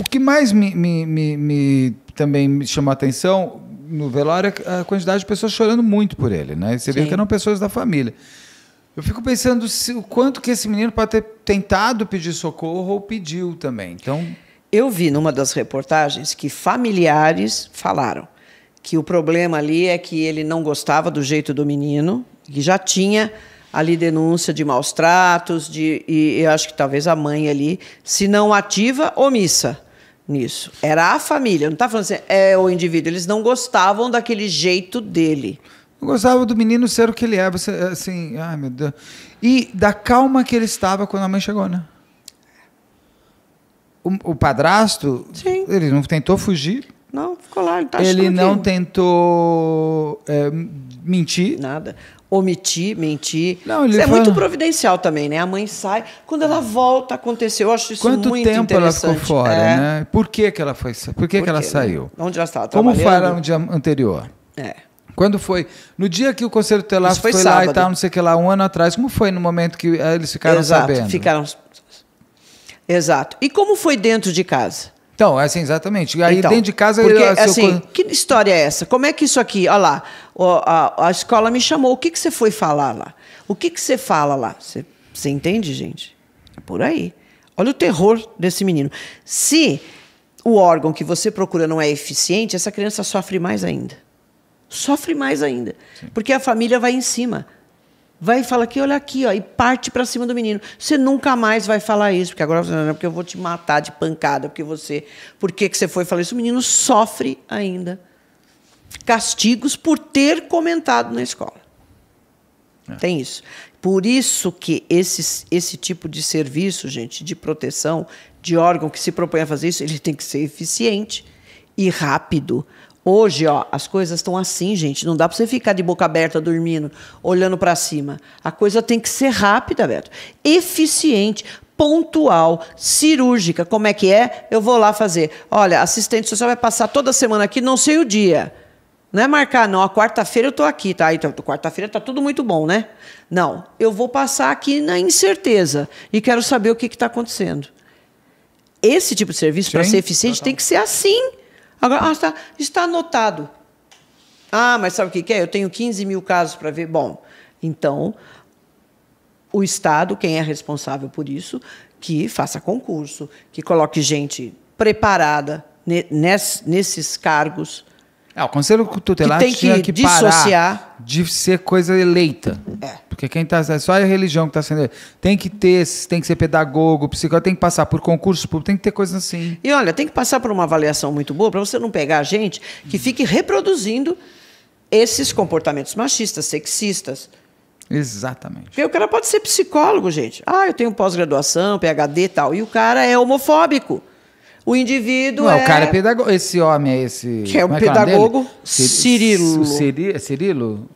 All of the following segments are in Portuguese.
O que mais me, me, me, me também me chamou a atenção no velório é a quantidade de pessoas chorando muito por ele, né? Você vê que eram pessoas da família. Eu fico pensando se, o quanto que esse menino pode ter tentado pedir socorro ou pediu também. Então, eu vi numa das reportagens que familiares falaram que o problema ali é que ele não gostava do jeito do menino, que já tinha ali denúncia de maus tratos, de, e eu acho que talvez a mãe ali, se não ativa, omissa nisso. Era a família, não tá falando assim, é o indivíduo. Eles não gostavam daquele jeito dele. não gostava do menino ser o que ele é, você, assim, ai meu Deus. E da calma que ele estava quando a mãe chegou, né? O, o padrasto, Sim. ele não tentou fugir. Não, ficou lá, ele tá Ele não que... tentou é, mentir. Nada omitir, mentir. Não, isso é muito providencial também, né? A mãe sai, quando ela volta, aconteceu. Eu acho isso Quanto muito interessante. Quanto tempo ela ficou fora, é. né? Por que, que ela foi? Por que, Por que, que ela né? saiu? Onde ela estava Como foi no dia anterior? É. Quando foi? No dia que o Conselho Telar foi, foi lá e tal, não sei o que lá, um ano atrás, como foi no momento que eh, eles ficaram Exato, sabendo? Ficaram. Exato. E como foi dentro de casa? Então, é assim, exatamente. E aí então, dentro de casa... Porque, eu, assim, assim que história é essa? Como é que isso aqui... Olha lá, a, a escola me chamou. O que, que você foi falar lá? O que, que você fala lá? Você, você entende, gente? É por aí. Olha o terror desse menino. Se o órgão que você procura não é eficiente, essa criança sofre mais ainda. Sofre mais ainda. Sim. Porque a família vai em cima vai e fala aqui, olha aqui, ó, e parte para cima do menino. Você nunca mais vai falar isso, porque agora você não, porque eu vou te matar de pancada, porque você, por que que você foi falar isso? O menino sofre ainda castigos por ter comentado na escola. É. Tem isso. Por isso que esse, esse tipo de serviço, gente, de proteção, de órgão que se propõe a fazer isso, ele tem que ser eficiente e rápido, Hoje, ó, as coisas estão assim, gente. Não dá para você ficar de boca aberta dormindo, olhando para cima. A coisa tem que ser rápida, Beto. Eficiente, pontual, cirúrgica. Como é que é? Eu vou lá fazer. Olha, assistente social vai passar toda semana aqui, não sei o dia. Não é marcar, não. A quarta-feira eu tô aqui, tá? Então, quarta-feira está tudo muito bom, né? Não, eu vou passar aqui na incerteza e quero saber o que está acontecendo. Esse tipo de serviço, para ser eficiente, tem que ser assim. Agora, ah, está, está anotado. Ah, mas sabe o que, que é? Eu tenho 15 mil casos para ver. Bom, então, o Estado, quem é responsável por isso, que faça concurso, que coloque gente preparada nesses cargos é, o conselho tutelar que tem que, tinha que dissociar de ser coisa eleita. É. Porque quem tá é só a religião que está sendo tem que ter, tem que ser pedagogo, psicólogo, tem que passar por concurso público, tem que ter coisa assim. E olha, tem que passar por uma avaliação muito boa para você não pegar gente que hum. fique reproduzindo esses comportamentos machistas, sexistas. Exatamente. Porque o cara pode ser psicólogo, gente. Ah, eu tenho pós-graduação, PhD e tal. E o cara é homofóbico. O indivíduo não, é... o cara é pedagogo. Esse homem é esse... Que é um é, é pedagogo Cirilo. É Cirilo?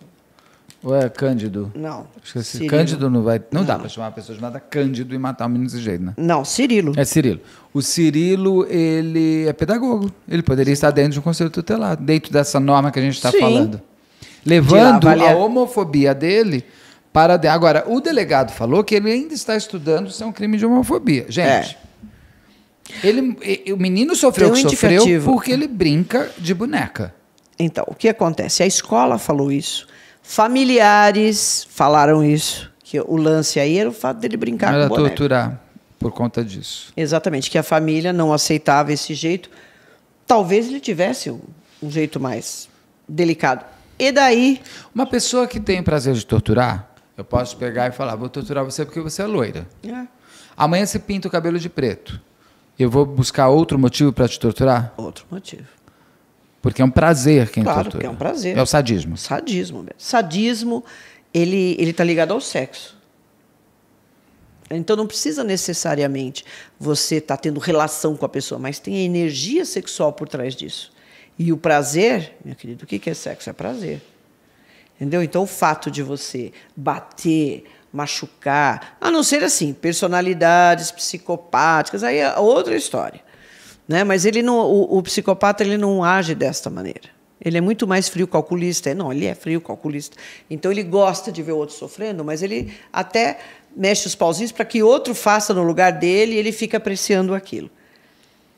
Ou é Cândido? Não. Cirilo. Cândido não vai... Não, não. dá para chamar uma pessoa chamada Cândido e matar um menino desse jeito, né? Não, Cirilo. É Cirilo. O Cirilo, ele é pedagogo. Ele poderia estar dentro de um conselho tutelar, dentro dessa norma que a gente está falando. Levando a homofobia dele para... Agora, o delegado falou que ele ainda está estudando se é um crime de homofobia. Gente... É ele, o menino sofreu Tão o que sofreu porque ele brinca de boneca. Então, o que acontece? A escola falou isso, familiares falaram isso, que o lance aí era o fato dele brincar não era boneca. Era torturar por conta disso. Exatamente, que a família não aceitava esse jeito. Talvez ele tivesse um, um jeito mais delicado. E daí? Uma pessoa que tem prazer de torturar, eu posso pegar e falar, vou torturar você porque você é loira. É. Amanhã você pinta o cabelo de preto eu vou buscar outro motivo para te torturar? Outro motivo. Porque é um prazer quem claro, tortura. Claro, é um prazer. É o sadismo. Sadismo Sadismo, ele ele tá ligado ao sexo. Então não precisa necessariamente você estar tá tendo relação com a pessoa, mas tem a energia sexual por trás disso. E o prazer, meu querido, o que é sexo? É prazer. Entendeu? Então o fato de você bater, machucar. A não ser assim, personalidades psicopáticas, aí é outra história. Né? Mas ele não, o, o psicopata ele não age desta maneira. Ele é muito mais frio calculista. É, não, ele é frio calculista. Então ele gosta de ver o outro sofrendo, mas ele até mexe os pauzinhos para que outro faça no lugar dele e ele fica apreciando aquilo.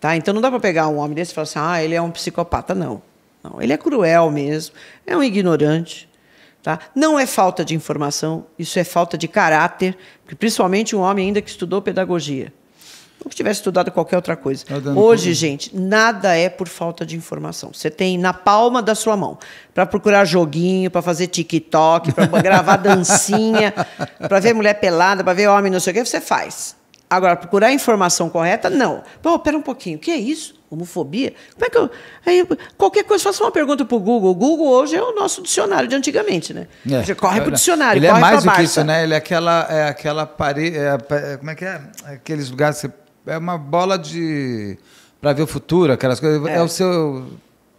Tá? Então não dá para pegar um homem desse e falar assim: ah, ele é um psicopata. Não. não. Ele é cruel mesmo, é um ignorante, Tá? Não é falta de informação, isso é falta de caráter, principalmente um homem ainda que estudou pedagogia. Ou que tivesse estudado qualquer outra coisa. Tá Hoje, gente, nada é por falta de informação. Você tem na palma da sua mão para procurar joguinho, para fazer TikTok, para gravar dancinha, para ver mulher pelada, para ver homem não sei o que, você faz. Agora, procurar a informação correta, não. Pô, pera um pouquinho, o que é isso? Homofobia? Como é que eu. Aí, qualquer coisa, faça uma pergunta para o Google. O Google hoje é o nosso dicionário de antigamente, né? É. Você corre para o é dicionário, Ele corre é mais do que isso, né? Ele é aquela. É aquela parede. É, é, como é que é? Aqueles lugares. É uma bola de. para ver o futuro, aquelas coisas. É, é o seu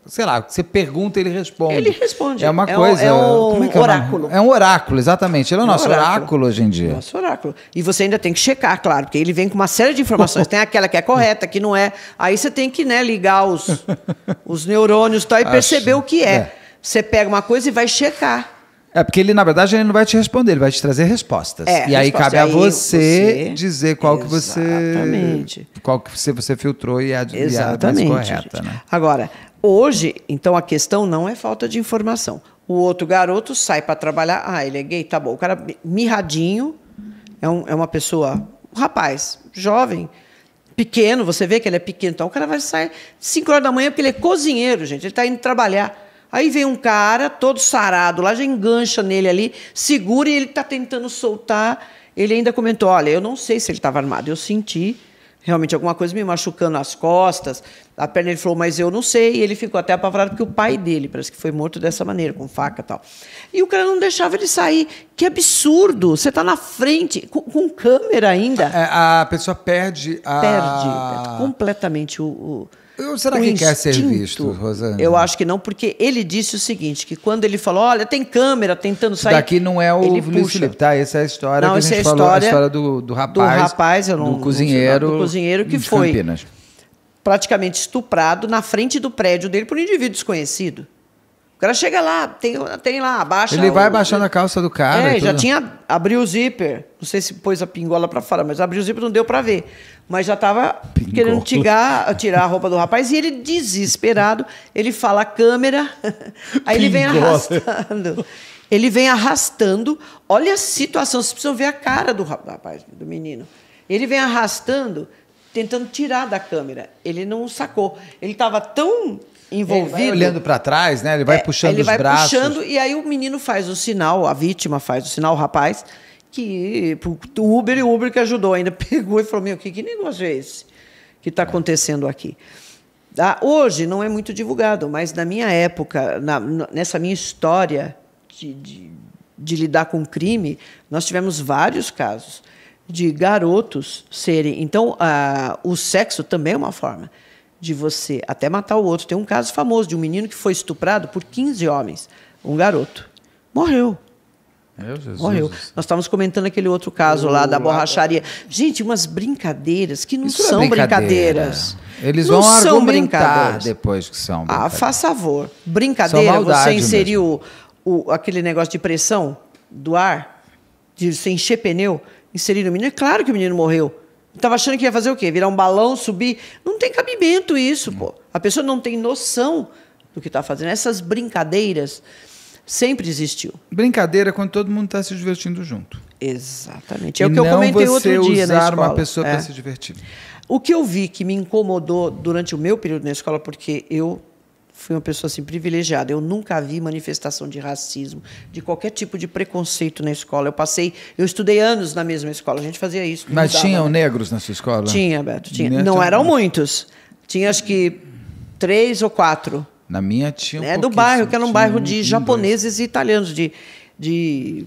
sei lá, você pergunta, ele responde. Ele responde. É uma é coisa. É é é um, é um é oráculo. É, é, um oráculo, exatamente. Ele é o nosso oráculo. oráculo. hoje em dia. Nosso oráculo. E você ainda tem que checar, claro, porque ele vem com uma série de informações. tem aquela que é correta, que não é. Aí você tem que né, ligar os, os neurônios tal, e Acho, perceber o que é. Você pega uma coisa e vai checar. É, porque ele, na verdade, ele não vai te responder, ele vai te trazer respostas. É, e aí resposta. cabe a você, você dizer qual exatamente. que você. Qual que você, você filtrou e a, exatamente. e a mais correta, né? Agora, Hoje, então, a questão não é falta de informação. O outro garoto sai para trabalhar. Ah, ele é gay, tá bom. O cara mirradinho, é, um, é uma pessoa, um rapaz, jovem, pequeno, você vê que ele é pequeno. Então, o cara vai sair 5 horas da manhã porque ele é cozinheiro, gente. Ele está indo trabalhar. Aí vem um cara, todo sarado lá, já engancha nele ali, segura e ele está tentando soltar. Ele ainda comentou: Olha, eu não sei se ele estava armado, eu senti realmente alguma coisa me machucando as costas, a perna, ele falou, mas eu não sei. E ele ficou até apavorado porque o pai dele parece que foi morto dessa maneira, com faca e tal. E o cara não deixava ele sair. Que absurdo! Você está na frente, com, com, câmera ainda. A, é, a pessoa perde a... Perde, completamente o, o eu, será o que instinto, quer ser visto, Rosana? Eu acho que não, porque ele disse o seguinte: que quando ele falou, olha, tem câmera tentando sair. Daqui não é o Luiz Felipe, tá? Essa é a história não, que a gente é a falou, história, a história do, do rapaz. Do rapaz, eu não, do cozinheiro. Não, do cozinheiro que foi. Campinas praticamente estuprado na frente do prédio dele por um indivíduo desconhecido. O cara chega lá, tem, tem lá, abaixa. Ele vai abaixando a calça do cara. É, já tudo. tinha. Abriu o zíper. Não sei se pôs a pingola para fora, mas abriu o zíper, não deu para ver. Mas já tava pingola. querendo tirar, tirar a roupa do rapaz. E ele, desesperado, ele fala câmera. aí pingola. ele vem arrastando. Ele vem arrastando. Olha a situação, vocês precisam ver a cara do rapaz, do menino. Ele vem arrastando tentando tirar da câmera. Ele não sacou. Ele estava tão envolvido. Ele vai olhando para trás, né? Ele vai é, puxando ele os vai braços. puxando e aí o menino faz o sinal, a vítima faz o sinal, o rapaz, que o Uber e o Uber que ajudou ainda pegou e falou: "Meu, que, que negócio é esse que está é. acontecendo aqui?" Ah, hoje não é muito divulgado, mas na minha época, na, nessa minha história de, de, de lidar com crime, nós tivemos vários casos de garotos serem. Então, o sexo também é uma forma de você até matar o outro. Tem um caso famoso de um menino que foi estuprado por 15 homens, um garoto. Morreu. Morreu. Nós estávamos comentando aquele outro caso uh, lá da borracharia. Gente, umas brincadeiras que não é são é brincadeira. brincadeiras. Eles não vão são argumentar depois que são. Ah, faz favor. Brincadeira, você inseriu o, o, aquele negócio de pressão do ar, de você encher pneu inserir o menino. É claro que o menino morreu. Estava achando que ia fazer o quê? Virar um balão, subir? Não tem cabimento isso, pô. A pessoa não tem noção do que está fazendo. Essas brincadeiras sempre existiu. Brincadeira é quando todo mundo está se divertindo junto. Exatamente. É e o que eu comentei outro dia na escola. usar uma pessoa é. para se divertir. O que eu vi que me incomodou durante o meu período na escola, porque eu fui uma pessoa assim privilegiada. Eu nunca vi manifestação de racismo, de qualquer tipo de preconceito na escola. Eu passei, eu estudei anos na mesma escola. A gente fazia isso. Mas tinham né? negros na sua escola? Tinha, Beto. Tinha. Né? Não eram muitos. Tinha acho que três ou quatro. Na minha tinha. Um né? do bairro, que era um bairro de japoneses e italianos, de, de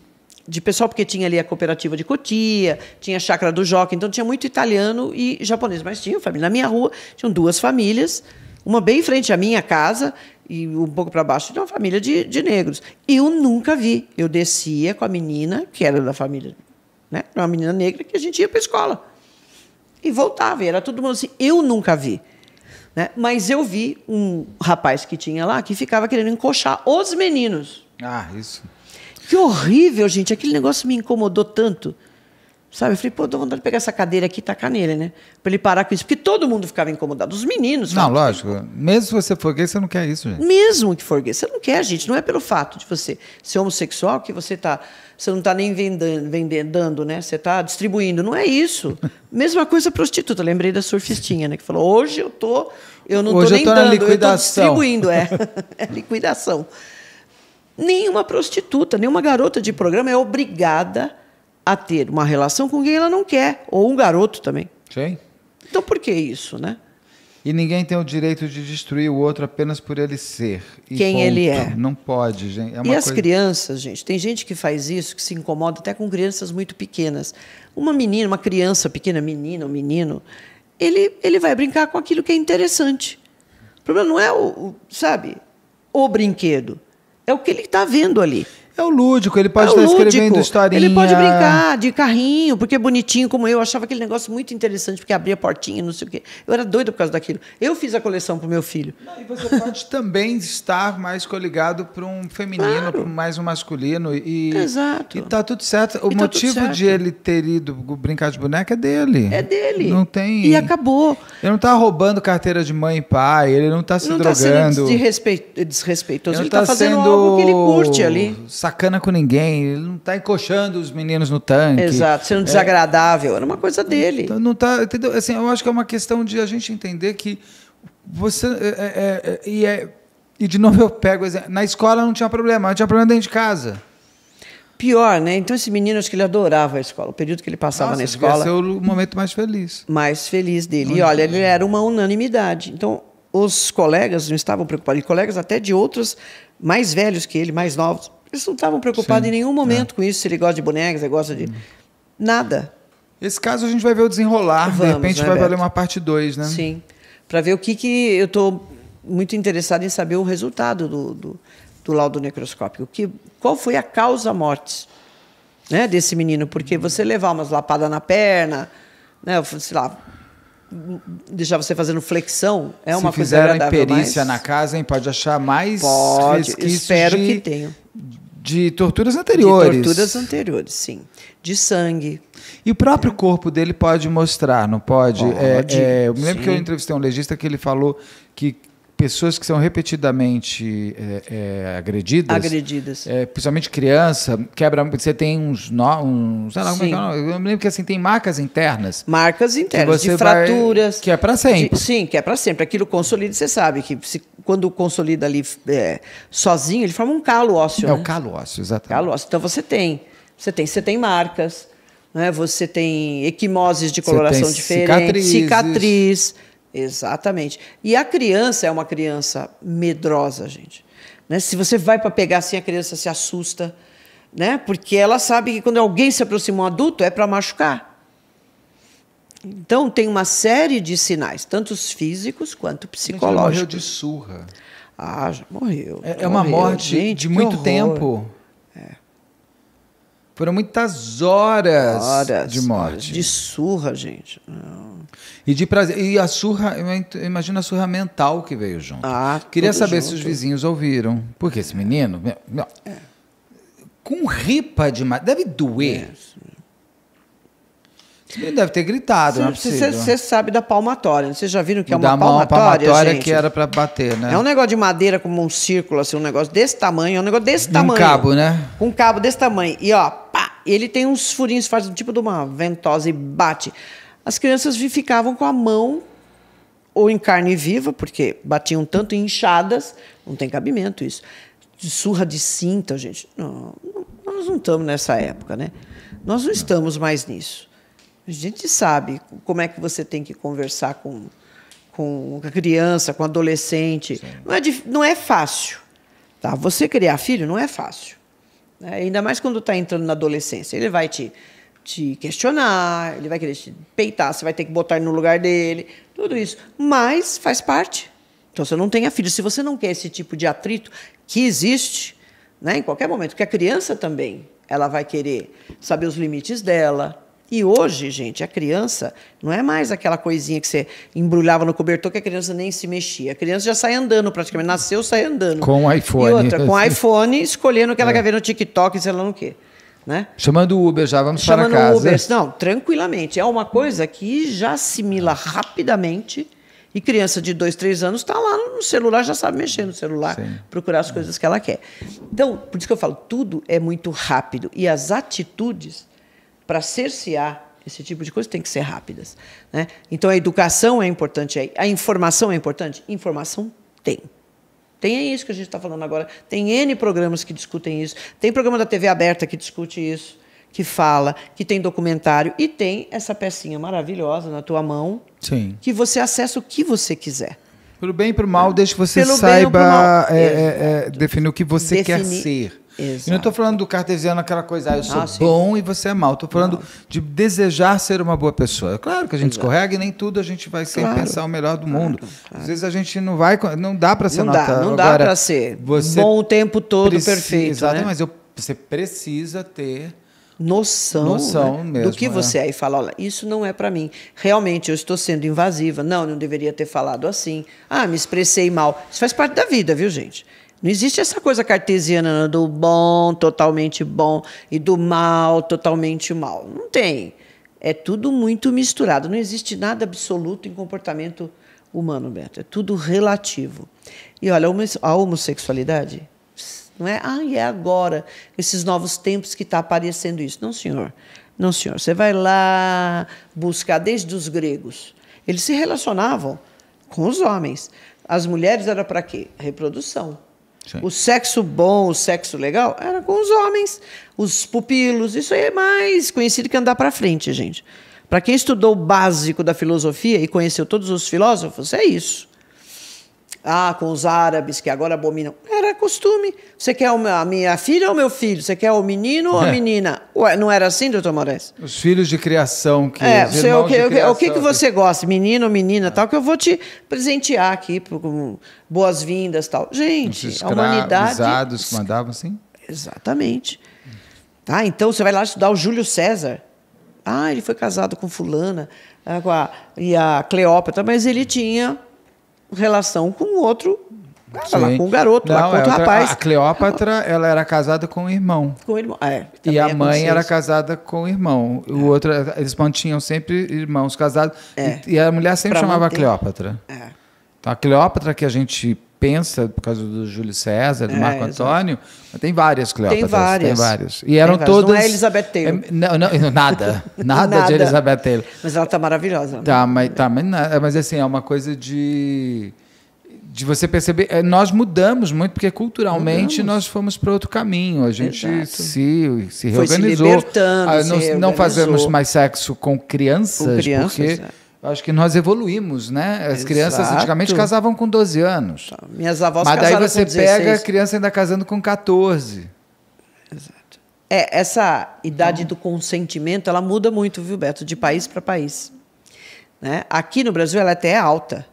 de pessoal, porque tinha ali a cooperativa de Cotia, tinha a chácara do Joca, então tinha muito italiano e japonês, mas tinha família. Na minha rua tinham duas famílias uma bem em frente à minha casa e um pouco para baixo de uma família de, de negros. Eu nunca vi. Eu descia com a menina, que era da família, né? Uma menina negra que a gente ia para a escola. E voltava, e era todo mundo assim. Eu nunca vi. Né? Mas eu vi um rapaz que tinha lá que ficava querendo encoxar os meninos. Ah, isso. Que horrível, gente. Aquele negócio me incomodou tanto. Sabe? Eu falei, pô, dá vontade de pegar essa cadeira aqui e tacar nele, né? Pra ele parar com isso. Porque todo mundo ficava incomodado. Os meninos. Não, lógico. Mesmo se você for gay, você não quer isso, gente. Mesmo que for gay, você não quer, gente. Não é pelo fato de você ser homossexual que você tá. Você não tá nem vendendo, vendendo né? Você tá distribuindo. Não é isso. Mesma coisa prostituta. lembrei da surfistinha, né? Que falou, hoje eu tô. Eu não hoje tô nem tô dando, eu tô distribuindo. É. é liquidação. Nenhuma prostituta, nenhuma garota de programa é obrigada a ter uma relação com quem ela não quer, ou um garoto também. Sim. Então por que isso, né? E ninguém tem o direito de destruir o outro apenas por ele ser. Quem ponto. ele é. Não pode, gente. É e as coisa... crianças, gente, tem gente que faz isso, que se incomoda até com crianças muito pequenas. Uma menina, uma criança pequena, menina ou menino, ele, ele vai brincar com aquilo que é interessante. O problema não é o, o sabe, o brinquedo. É o que ele está vendo ali. É o lúdico, ele pode é estar lúdico. escrevendo historinha. Ele pode brincar de carrinho, porque é bonitinho como eu. eu. Achava aquele negócio muito interessante, porque abria portinha, não sei o quê. Eu era doida por causa daquilo. Eu fiz a coleção para o meu filho. Não, e você pode também estar mais coligado para um feminino, claro. para mais um masculino. E, Exato. E tá tudo certo. O e tá motivo tá certo. de ele ter ido brincar de boneca é dele. É dele. Não tem... E acabou. Ele não está roubando carteira de mãe e pai, ele não está se não tá drogando. Não está sendo desrespeitoso, ele está tá fazendo algo que ele curte ali. Sac sacana com ninguém, ele não tá encoxando os meninos no tanque. Exato, sendo é, desagradável, era uma coisa dele. Então, não tá, entendeu? Assim, eu acho que é uma questão de a gente entender que você. É, é, é, e é, de novo eu pego. Na escola não tinha problema, tinha problema dentro de casa. Pior, né? Então esse menino, acho que ele adorava a escola, o período que ele passava Nossa, na escola. Esse o momento mais feliz. Mais feliz dele. E olha, ele era uma unanimidade. Então os colegas não estavam preocupados, e colegas até de outros mais velhos que ele, mais novos, eles não estavam preocupados Sim. em nenhum momento é. com isso, se ele gosta de bonecas, ele gosta de. Nada. Esse caso a gente vai ver o desenrolar, Vamos, de repente né, vai Beto? valer uma parte 2, né? Sim. Para ver o que, que eu estou muito interessado em saber o resultado do, do, do laudo necroscópico. Que, qual foi a causa mortes né, desse menino? Porque você levar umas lapadas na perna, né, sei lá, deixar você fazendo flexão é uma Se coisa fizeram perícia na casa, hein, pode achar mais pode, espero de, que tenha. De torturas anteriores. De torturas anteriores, sim. De sangue. E o próprio é. corpo dele pode mostrar, não pode? pode é, é, eu me lembro sim. que eu entrevistei um legista que ele falou que pessoas que são repetidamente é, é, agredidas. Agredidas. É, principalmente criança, quebra. Você tem uns. No, uns sei lá, como é que é? Eu me lembro que assim, tem marcas internas. Marcas internas, de fraturas. Vai, que é para sempre. De, sim, que é para sempre. Aquilo consolida, você sabe que se, quando consolida ali é, sozinho, ele forma um calo ósseo. É né? o calo ósseo, exatamente. Calo ósseo. Então você tem. Você tem, você tem marcas, né? você tem equimoses de coloração diferente, cicatriz. Exatamente. E a criança é uma criança medrosa, gente. Né? Se você vai para pegar assim, a criança se assusta, né? Porque ela sabe que quando alguém se aproxima um adulto é para machucar. Então tem uma série de sinais, tanto físicos quanto psicológicos. Gente, morreu de surra. Ah, já morreu. Já é, é morreu. uma morte gente, de muito horror. tempo. É. Foram muitas horas, horas de morte. Horas de surra, gente. E de prazer. E a surra, imagina a surra mental que veio junto. Ah, Queria saber junto. se os vizinhos ouviram. Porque esse menino. é. Com ripa demais. Deve doer. É, Ele deve ter gritado, é Você sabe da palmatória, vocês né? já viram que é uma da palmatória? palmatória gente? que era para bater, né? É um negócio de madeira como um círculo, assim, um negócio desse tamanho, é um negócio desse tamanho. Com cabo, né? Com um cabo desse tamanho. E ó, ele tem uns furinhos, faz do tipo de uma ventosa e bate. As crianças ficavam com a mão ou em carne viva, porque batiam tanto inchadas, não tem cabimento isso. De surra de cinta, gente. Não, nós não estamos nessa época, né? Nós não estamos mais nisso. A gente sabe como é que você tem que conversar com, com a criança, com adolescente. Não é, não é fácil. Tá? Você criar filho não é fácil. Né? Ainda mais quando está entrando na adolescência. Ele vai te, te questionar, ele vai querer te peitar, você vai ter que botar no lugar dele, tudo isso. Mas faz parte. Então você não tenha filho. Se você não quer esse tipo de atrito que existe né, em qualquer momento, que a criança também ela vai querer saber os limites dela, e hoje, gente, a criança não é mais aquela coisinha que você embrulhava no cobertor que a criança nem se mexia. A criança já sai andando praticamente, nasceu, sai andando. Com iPhone. E outra, com iPhone, escolhendo o que ela é. quer ver no TikTok, sei lá no quê. Né? Chamando o Uber já, vamos Chamando para casa. Chamando o Uber, não, tranquilamente. É uma coisa que já assimila é. rapidamente... E criança de dois, três anos está lá no celular, já sabe mexer no celular, Sim. procurar as é. coisas que ela quer. Então, por isso que eu falo, tudo é muito rápido. E as atitudes para cercear esse tipo de coisa tem que ser rápidas. Né? Então a educação é importante aí. A informação é importante? Informação tem. Tem é isso que a gente está falando agora. Tem N programas que discutem isso. Tem programa da TV aberta que discute isso, que fala, que tem documentário. E tem essa pecinha maravilhosa na tua mão. Sim. Que você acessa o que você quiser. Pelo bem e pelo mal, né? desde que você Pelo saiba é, é, é, definir o que você Definir quer ser. Exato. E não estou falando do cartesiano aquela coisa, ah, eu sou ah, bom e você é mal. Estou falando não. de desejar ser uma boa pessoa. Claro que a gente Exato. escorrega e nem tudo a gente vai claro. sempre pensar o melhor do mundo. Claro, claro. Às vezes a gente não vai, não dá para ser não nota. Dá, não dá para ser bom o tempo todo, precisa, perfeito. Exato, né? mas eu, você precisa ter noção, noção né? mesmo, do que é. você é. e fala, olha, isso não é para mim. Realmente eu estou sendo invasiva. Não, não deveria ter falado assim. Ah, me expressei mal. Isso faz parte da vida, viu, gente? Não existe essa coisa cartesiana né, do bom, totalmente bom, e do mal, totalmente mal. Não tem. É tudo muito misturado. Não existe nada absoluto em comportamento humano, Beto. É tudo relativo. E olha, a homossexualidade não é, ah, é agora, esses novos tempos que está aparecendo isso. Não, senhor. Não, senhor. Você vai lá buscar desde os gregos. Eles se relacionavam com os homens. As mulheres era para quê? Reprodução. Sim. O sexo bom, o sexo legal, era com os homens, os pupilos. Isso aí é mais conhecido que andar para frente, gente. Para quem estudou o básico da filosofia e conheceu todos os filósofos, é isso ah, com os árabes que agora abominam. Era costume. Você quer a minha filha ou meu filho? Você quer o menino ou a é. menina? Ué, não era assim, doutor Moraes? Os filhos de criação que. É, você, o, que, criação, o que, que você gosta, menino ou menina, é. tal, que eu vou te presentear aqui com boas-vindas tal. Gente, a humanidade. Os que mandavam assim? Exatamente. Tá, então você vai lá estudar o Júlio César. Ah, ele foi casado com fulana, ah, com a, e a Cleópatra, mas ele tinha relação com o outro ah, lá com o garoto, Não, lá com é outro outra, rapaz. A Cleópatra, ela era casada com o irmão. Com o irmão, é. E a é mãe era casada com o irmão. O é. outro, eles mantinham sempre irmãos casados. É. E, e, a mulher sempre pra chamava manter. Cleópatra. É. Então, a Cleópatra que a gente pensa por causa do Júlio César, do é, Marco Antônio, tem várias Cleópatras. Tem várias. Tem várias. E eram várias. todas. Não é Elizabeth é, Taylor. É, não, não, nada, nada, nada. de Elizabeth Taylor. Mas ela está maravilhosa. Tá, mas, tá, mas, mas assim, é uma coisa de de você perceber, é, nós mudamos muito porque culturalmente mudamos. nós fomos para outro caminho. A gente se, se reorganizou. Foi se libertando, ah, não, se reorganizou. não fazemos mais sexo com crianças, com crianças porque é. Acho que nós evoluímos, né? As Exato. crianças antigamente casavam com 12 anos. Tá. Minhas avós Mas daí você pega a criança ainda casando com 14. Exato. É, essa idade do consentimento, ela muda muito, viu, Beto, de país para país. Né? Aqui no Brasil ela até é alta.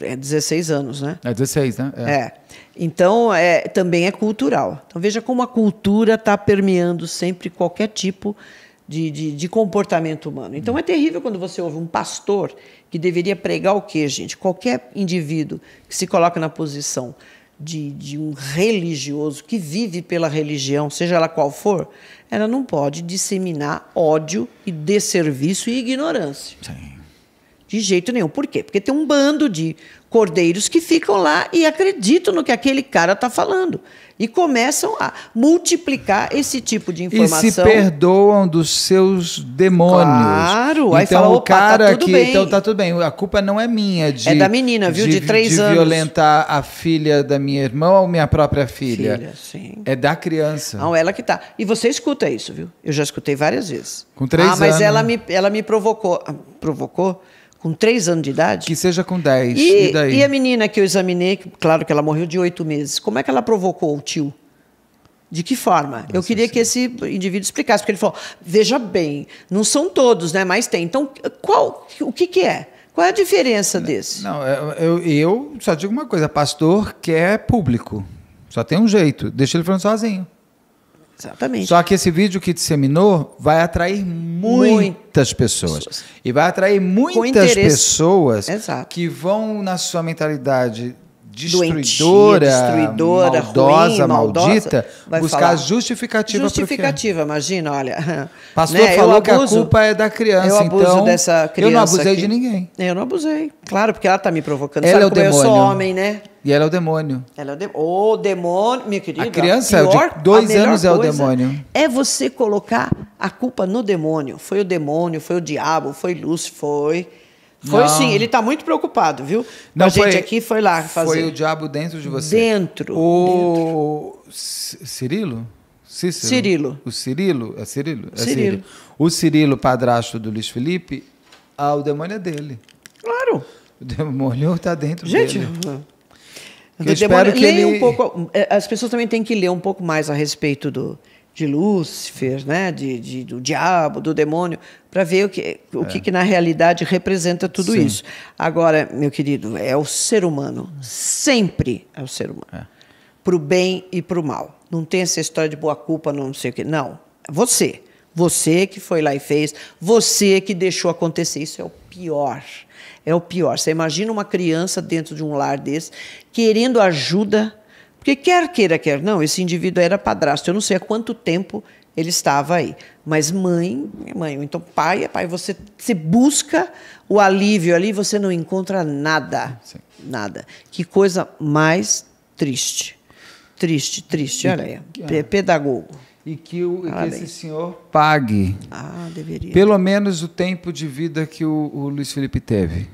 É 16 anos, né? É 16, né? É. é. Então, é, também é cultural. Então, veja como a cultura está permeando sempre qualquer tipo de de, de, de, comportamento humano. Então é terrível quando você ouve um pastor que deveria pregar o quê, gente? Qualquer indivíduo que se coloca na posição de, de um religioso, que vive pela religião, seja ela qual for, ela não pode disseminar ódio e desserviço e ignorância. Sim. De jeito nenhum. Por quê? Porque tem um bando de cordeiros que ficam lá e acreditam no que aquele cara está falando. E começam a multiplicar esse tipo de informação. E se perdoam dos seus demônios. Claro, então, aí fala, o tá cara tá que, bem. Então tá tudo bem, a culpa não é minha. De, é da menina, viu? De, de três de anos. De violentar a filha da minha irmã ou minha própria filha. Filha, sim. É da criança. Não, ela que tá. E você escuta isso, viu? Eu já escutei várias vezes. Com três anos. Ah, mas Ela, me, ela me provocou. Ah, provocou? com 3 anos de idade. Que seja com 10. E, e, e, a menina que eu examinei, claro que ela morreu de 8 meses, como é que ela provocou o tio? De que forma? Nossa, eu queria sim. que esse indivíduo explicasse, porque ele falou: veja bem, não são todos, né? Mas tem. Então, qual, o que, que é? Qual é a diferença desse? Não, é, eu, eu só digo uma coisa: pastor quer público. Só tem um jeito, deixa ele falando sozinho. Exatamente. Só que esse vídeo que disseminou vai atrair muitas pessoas. pessoas. E vai atrair muitas pessoas Exato. que vão, na sua mentalidade destruidora, Doentia, destruidora maldosa, ruim, maldita, maldosa, buscar falar. justificativa. Justificativa, imagina, olha. Pastor né? falou abuso, que a culpa é da criança, eu abuso então, dessa criança. Eu não abusei aqui. de ninguém. Eu não abusei. Claro, porque ela está me provocando. Ela Sabe é o demônio. eu sou homem, né? E ela é o demônio. Ela é o demônio. O demônio, minha querida. A criança é pior, de dois anos é o demônio. É você colocar a culpa no demônio. Foi o demônio, foi o diabo, foi Lúcio, foi. Foi não. sim, ele está muito preocupado, viu? a gente aqui foi lá fazer. Foi o diabo dentro de você. Dentro. O dentro. Cirilo? Cícero? Cirilo. O Cirilo? É Cirilo? É Cirilo. Cirilo. O Cirilo, padrasto do Luiz Felipe, ah, o demônio é dele. Claro. O demônio está dentro gente, dele. Gente. Hum. Eu espero que ele... um pouco. É, as pessoas também têm que ler um pouco mais a respeito do de Lúcifer, né, de, de do diabo, do demônio, para ver o que o é. que, que, na realidade representa tudo Sim. isso. Agora, meu querido, é o ser humano, sempre é o ser humano, é. para o bem e para o mal. Não tem essa história de boa culpa, não sei o quê. Não, você. Você que foi lá e fez, você que deixou acontecer. Isso é o pior. É o pior. Você imagina uma criança dentro de um lar desse querendo ajuda, porque quer queira, quer não, esse indivíduo era padrasto. Eu não sei há quanto tempo ele estava aí. Mas mãe mãe, então pai é pai. Você, você busca o alívio ali, você não encontra nada. Sim. Nada. Que coisa mais triste. Triste, triste, olha aí. É. Pedagogo e que, o, ah, que esse senhor pague ah, pelo menos o tempo de vida que o, o Luiz Felipe teve.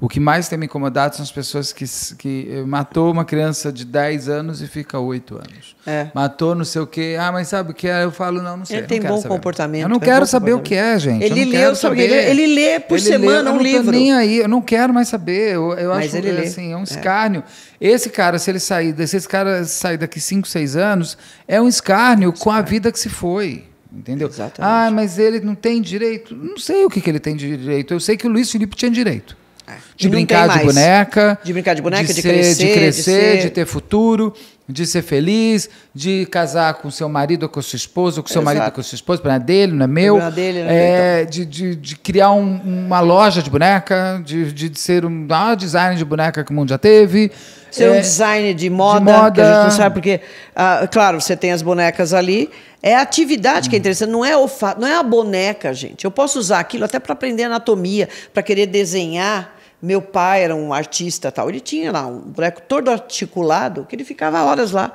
O que mais tem me incomodado são as pessoas que, que eh, matou uma criança de 10 anos e fica 8 anos. É. Matou não sei o quê. Ah, mas sabe o que é? Eu falo, não, não sei. Ele tem bom saber. comportamento. Eu não é quero saber o que é, gente. Ele leu, saber. Ele, ele lê por ele semana lê, um livro. Eu não nem aí. Eu não quero mais saber. Eu, eu mas acho ele lê. assim, é um é. escárnio. É. Esse cara, se ele sair, se esse cara sair daqui 5, 6 anos, é um escárnio com a vida que se foi entendeu? Exatamente. Ah, mas ele não tem direito. Não sei o que, que ele tem de direito. Eu sei que o Luiz Felipe tinha direito. É. De brincar de boneca. De brincar de boneca, de, de ser, crescer. De crescer, de, ser... de ter futuro, de ser feliz, de casar com seu marido ou com sua esposa, ou com seu Exato. marido ou com sua esposa, é dele, não é meu. Problema dele, não é, então. é de, de, de criar um, uma loja de boneca, de, de ser um maior ah, design de boneca que o mundo já teve. Ser é, um design de moda, de moda, que a gente não sabe porque... Ah, claro, você tem as bonecas ali, é a atividade que é interessante, não é, o fa... não é a boneca, gente. Eu posso usar aquilo até para aprender anatomia, para querer desenhar meu pai era um artista tal, ele tinha lá um boneco todo articulado que ele ficava horas lá.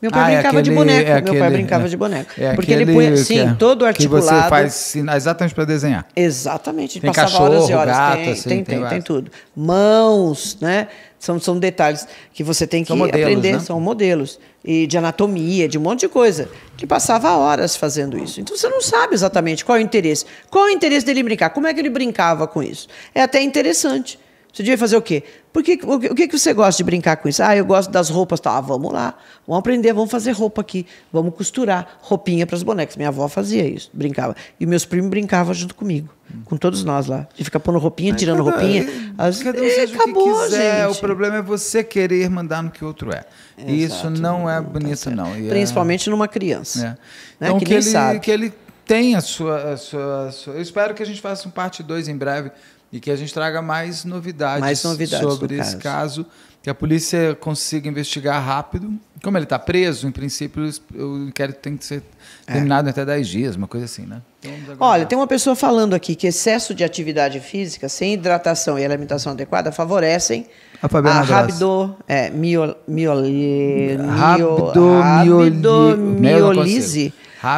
Meu pai ah, é brincava é aquele, de boneco. É aquele, meu pai brincava é, de boneco. É porque ele punha, sim, é, todo articulado. Que você faz exatamente para desenhar. Exatamente. Tem passava cachorro, horas e horas. Gato, tem, assim, tem, tem, tem, tem, tudo. Mãos, né? São, são detalhes que você tem que são modelos, aprender, né? são modelos. E de anatomia, de um monte de coisa. Que passava horas fazendo isso. Então você não sabe exatamente qual é o interesse. Qual é o interesse dele brincar? Como é que ele brincava com isso? É até interessante. Você devia fazer o quê? Porque, o, o que, que você gosta de brincar com isso? Ah, eu gosto das roupas. Tá, ah, vamos lá, vamos aprender, vamos fazer roupa aqui, vamos costurar roupinha para as bonecas. Minha avó fazia isso, brincava. E meus primos brincavam junto comigo, com todos nós lá. De ficar pondo roupinha, tirando cada, roupinha. As, cada um e, acabou, o quiser, gente. O problema é você querer mandar no que o outro é. E isso não, é não tá bonito, tá não. E é Principalmente é... numa criança. É. Né? Então, que, que ele, sabe. que ele tem a sua, a sua, a sua. Eu espero que a gente faça um parte 2 em breve e que a gente traga mais novidades, mais novidades sobre esse caso. Que a polícia consiga investigar rápido. Como ele está preso, em princípio, o inquérito tem que ser é. terminado é. até 10 dias, uma coisa assim, né? Então, Olha, tem uma pessoa falando aqui que excesso de atividade física, sem hidratação e alimentação adequada, favorecem a, a rabido, é, miol, miol, miol, rabdomiolise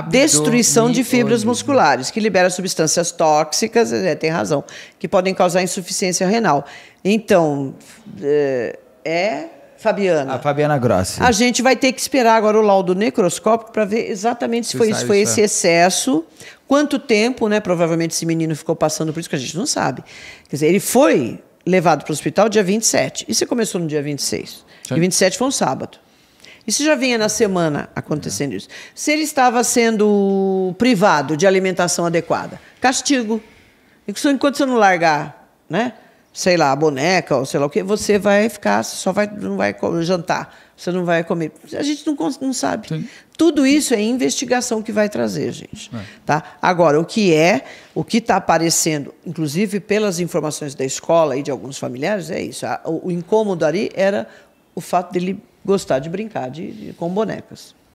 Destruição de fibras musculares, que libera substâncias tóxicas, é, tem razão, que podem causar insuficiência renal. Então, é, é Fabiana. A Fabiana Grossi. A gente vai ter que esperar agora o laudo necroscópico para ver exatamente se, se foi isso, foi esse é. excesso, quanto tempo, né? Provavelmente esse menino ficou passando por isso, que a gente não sabe. Quer dizer, ele foi levado para o hospital dia 27. E você começou no dia 26. Sim. E 27 foi um sábado. Isso já vinha na semana acontecendo é. isso. Se ele estava sendo privado de alimentação adequada, castigo. Enquanto você não largar, né? Sei lá, a boneca ou sei lá o quê, você vai ficar, só vai, não vai jantar, você não vai comer. A gente não, não sabe. Sim. Tudo isso é investigação que vai trazer, gente. É. Tá? Agora, o que é, o que está aparecendo, inclusive pelas informações da escola e de alguns familiares, é isso. O incômodo ali era o fato dele gostar de brincar de, de com bonecas.